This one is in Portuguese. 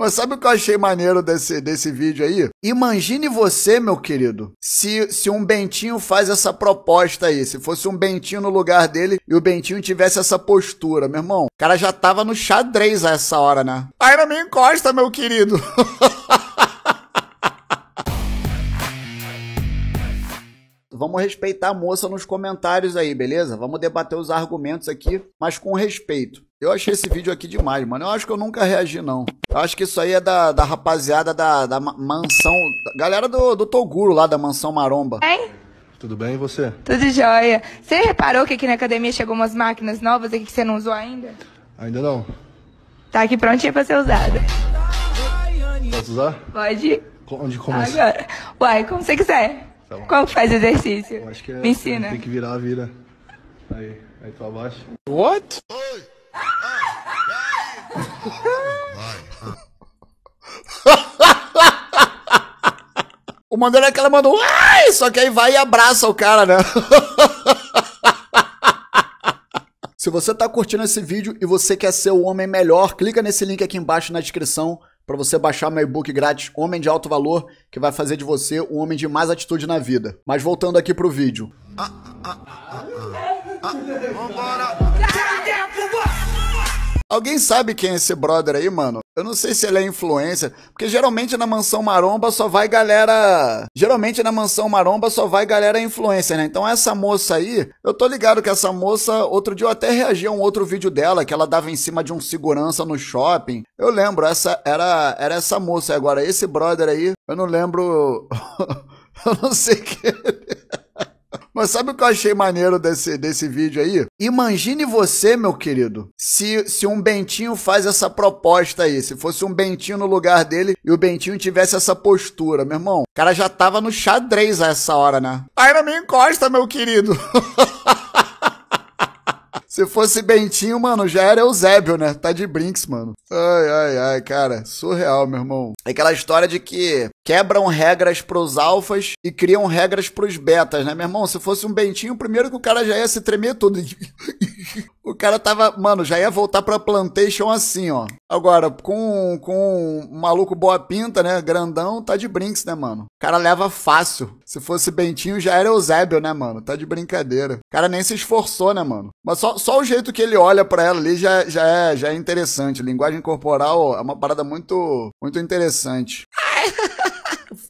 Mas sabe o que eu achei maneiro desse, desse vídeo aí? Imagine você, meu querido, se, se um Bentinho faz essa proposta aí. Se fosse um Bentinho no lugar dele e o Bentinho tivesse essa postura, meu irmão. O cara já tava no xadrez a essa hora, né? Aí não me encosta, meu querido. Vamos respeitar a moça nos comentários aí, beleza? Vamos debater os argumentos aqui, mas com respeito. Eu achei esse vídeo aqui demais, mano. Eu acho que eu nunca reagi, não. Eu acho que isso aí é da, da rapaziada da, da mansão. Galera do, do Toguro lá da mansão Maromba. Hein? Tudo bem e você? Tudo jóia. Você reparou que aqui na academia chegou umas máquinas novas aqui que você não usou ainda? Ainda não. Tá aqui prontinha pra ser usada. Posso usar? Pode. Onde começa? Tá assim? Agora. Uai, como você quiser. Tá Como então, faz exercício? Eu acho que é, Me ensina. Tem que virar a vira. Aí, aí tu abaixa. What? o maneiro é que ela mandou, ai, só que aí vai e abraça o cara, né? Se você tá curtindo esse vídeo e você quer ser o homem melhor, clica nesse link aqui embaixo na descrição para você baixar meu e-book grátis Homem de Alto Valor, que vai fazer de você um homem de mais atitude na vida. Mas voltando aqui pro vídeo. Ah, ah, ah, ah, ah. ah. vambora. Alguém sabe quem é esse brother aí, mano? Eu não sei se ele é influencer, porque geralmente na mansão maromba só vai galera. Geralmente na mansão maromba só vai galera influencer, né? Então essa moça aí, eu tô ligado que essa moça, outro dia eu até reagi a um outro vídeo dela, que ela dava em cima de um segurança no shopping. Eu lembro, essa era, era essa moça. Agora, esse brother aí, eu não lembro. eu não sei que. Mas sabe o que eu achei maneiro desse, desse vídeo aí? Imagine você, meu querido, se, se um Bentinho faz essa proposta aí. Se fosse um Bentinho no lugar dele e o Bentinho tivesse essa postura, meu irmão. O cara já tava no xadrez a essa hora, né? Aí na minha encosta, meu querido. Se fosse Bentinho, mano, já era Eusébio, né? Tá de brinks, mano. Ai, ai, ai, cara. Surreal, meu irmão. É aquela história de que quebram regras pros alfas e criam regras pros betas, né, meu irmão? Se fosse um Bentinho, primeiro que o cara já ia se tremer todo. o cara tava, mano, já ia voltar pra Plantation assim, ó. Agora, com, com um maluco boa pinta, né? Grandão, tá de brinks, né, mano? O cara leva fácil. Se fosse Bentinho, já era Eusébio, né, mano? Tá de brincadeira. O cara nem se esforçou, né, mano? Mas só, só o jeito que ele olha para ela ali já, já, é, já é interessante. Linguagem corporal é uma parada muito, muito interessante.